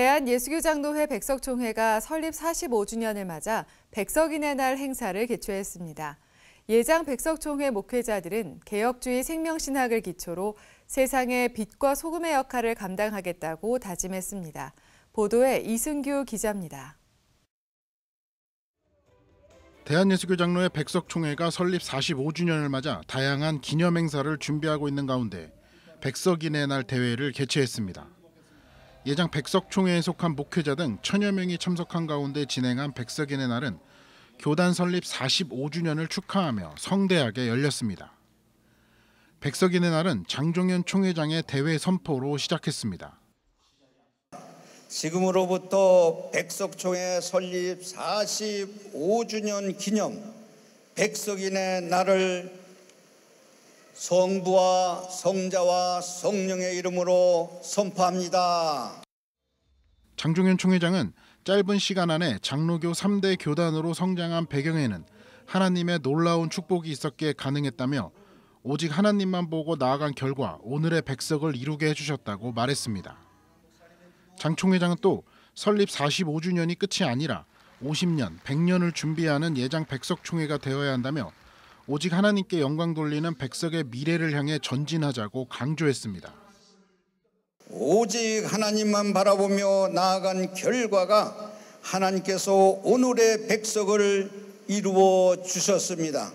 대한예수교장로회 백석총회가 설립 45주년을 맞아 백석인의 날 행사를 개최했습니다. 예장 백석총회 목회자들은 개혁주의 생명신학을 기초로 세상의 빛과 소금의 역할을 감당하겠다고 다짐했습니다. 보도에 이승규 기자입니다. 대한예수교장로회 백석총회가 설립 45주년을 맞아 다양한 기념 행사를 준비하고 있는 가운데 백석인의 날 대회를 개최했습니다. 예장 백석총회에 속한 목회자 등 천여 명이 참석한 가운데 진행한 백석인의 날은 교단 설립 45주년을 축하하며 성대하게 열렸습니다. 백석인의 날은 장종현 총회장의 대외 선포로 시작했습니다. 지금으로부터 백석총회 설립 45주년 기념 백석인의 날을 성부와 성자와 성령의 이름으로 선포합니다. 장종현 총회장은 짧은 시간 안에 장로교 3대 교단으로 성장한 배경에는 하나님의 놀라운 축복이 있었기에 가능했다며 오직 하나님만 보고 나아간 결과 오늘의 백석을 이루게 해주셨다고 말했습니다. 장 총회장은 또 설립 45주년이 끝이 아니라 50년, 100년을 준비하는 예장 백석총회가 되어야 한다며 오직 하나님께 영광 돌리는 백석의 미래를 향해 전진하자고 강조했습니다. 오직 하나님만 바라보며 나아간 결과가 하나님께서 오늘의 백석을 이루어 주셨습니다.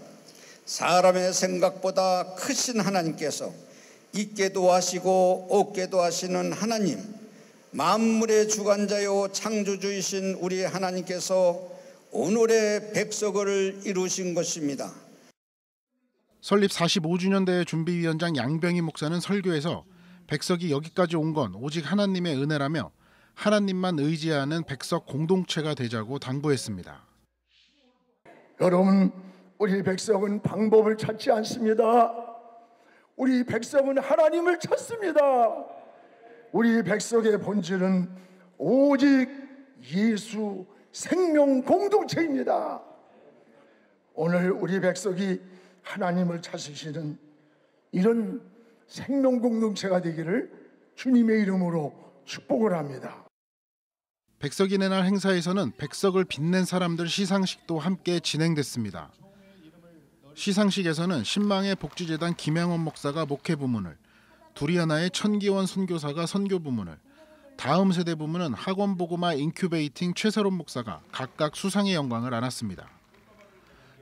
사람의 생각보다 크신 하나님께서 있게도 하시고 없게도 하시는 하나님 만물의 주관자요 창조주이신 우리 하나님께서 오늘의 백석을 이루신 것입니다. 설립 45주년 대회 준비위원장 양병희 목사는 설교에서 백석이 여기까지 온 건 오직 하나님의 은혜라며 하나님만 의지하는 백석 공동체가 되자고 당부했습니다. 여러분, 우리 백석은 방법을 찾지 않습니다. 우리 백석은 하나님을 찾습니다. 우리 백석의 본질은 오직 예수 생명 공동체입니다. 오늘 우리 백석이 하나님을 찾으시는 이런 생명 공동체가 되기를 주님의 이름으로 축복을 합니다. 백석인의 날 행사에서는 백석을 빛낸 사람들 시상식도 함께 진행됐습니다. 시상식에서는 신망의 복지재단 김양원 목사가 목회 부문을, 두리아나의 천기원 선교사가 선교 부문을, 다음 세대 부문은 학원 보고마 인큐베이팅 최서론 목사가 각각 수상의 영광을 안았습니다.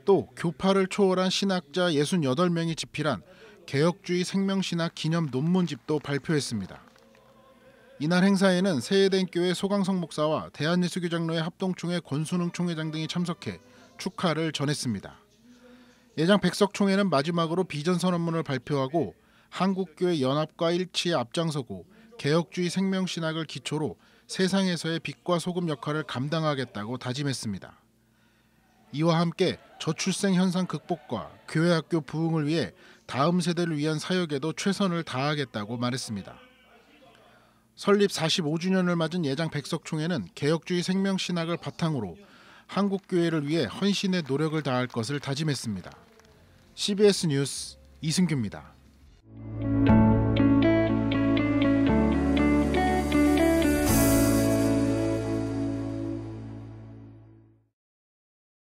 또 교파를 초월한 신학자 68명이 집필한 개혁주의 생명신학 기념 논문집도 발표했습니다. 이날 행사에는 세해 d 교회 소강성 목사와 대한예수교장로의 합동총회 권순흥 총회장 등이 참석해 축하를 전했습니다. 예장 백석 총회는 마지막으로 비전 선언문을 발표하고 한국교회 연합과 일치에 앞장서고 개혁주의 생명신학을 기초로 세상에서의 빛과 소금 역할을 감당하겠다고 다짐했습니다. 이와 함께 저출생 현상 극복과 교회 학교 부흥을 위해 다음 세대를 위한 사역에도 최선을 다하겠다고 말했습니다. 설립 45주년을 맞은 예장 백석총회는 개혁주의 생명 신학을 바탕으로 한국 교회를 위해 헌신의 노력을 다할 것을 다짐했습니다. CBS 뉴스 이승규입니다.